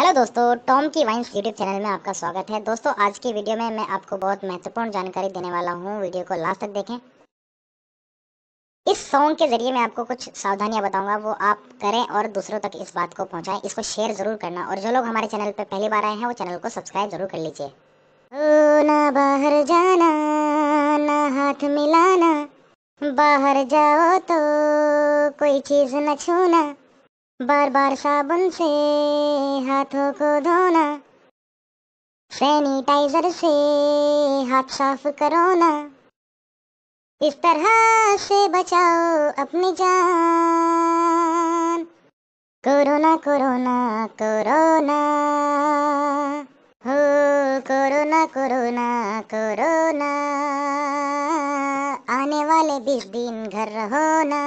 hello दोस्तों Tom की wines YouTube channel में आपका स्वागत है दोस्तों आज की वीडियो में मैं आपको बहुत महत्वपूर्ण जानकारी देने वाला हूँ वीडियो को लास्ट तक देखें इस सॉन्ग के जरिए मैं आपको कुछ सावधानियां बताऊंगा वो आप करें और दूसरों तक इस बात को पहुंचाएं इसको शेयर जरूर करना और जो लोग हमारे चैनल पर पहली बार आए हैं वो चैनल को सब्सक्राइब जरूर कर लीजिए ना बाहर जाना ना हाथ मिलाना बाहर जाओ तो कोई चीज़ न छूना बार बार साबुन से हाथों को धोना सैनिटाइजर से हाथ साफ करो ना इस तरह से बचाओ अपनी जान कोरोना कोरोना कोरोना हो कोरोना कोरोना कोरोना आने वाले बीस दिन घर रहो ना